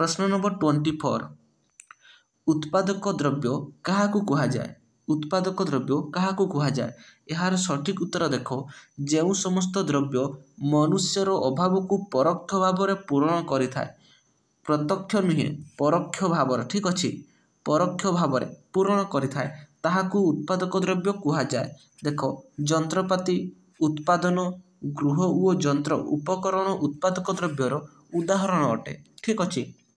ପ୍ରଶ୍ନ number twenty four ଉତ୍ପାଦକ ଦ୍ରବ୍ୟ କାହାକୁ କୁହାଯାଏ ଉତ୍ପାଦକ ଦ୍ରବ୍ୟ କାହାକୁ କୁହାଯାଏ ଏହାର ସଠିକ୍ ଉତ୍ତର ଦେଖ ଯେଉଁ ସମସ୍ତ ଦ୍ରବ୍ୟ ମନୁଷ୍ୟର ଅଭାବକୁ ପରୋକ୍ଷ ଭାବରେ ପୂରଣ କରିଥାଏ ପ୍ରତ୍ୟକ୍ଷ ନୁହେଁ ପରୋକ୍ଷ ଭାବରେ ଠିକ୍ ଅଛି ପରୋକ୍ଷ ଭାବରେ ପୂରଣ କରିଥାଏ ତାହାକୁ ଉତ୍ପାଦକ ଦ୍ରବ୍ୟ କୁହାଯାଏ ଦେଖ ଯନ୍ତ୍ରପାତି ଉତ୍ପାଦନ ଗୃହ ଓ ଯନ୍ତ୍ର ଉପକରଣ ଉତ୍ପାଦକ ଦ୍ରବ୍ୟର ଉଦାହରଣ ଅଟେ ଠିକ୍ ଅଛି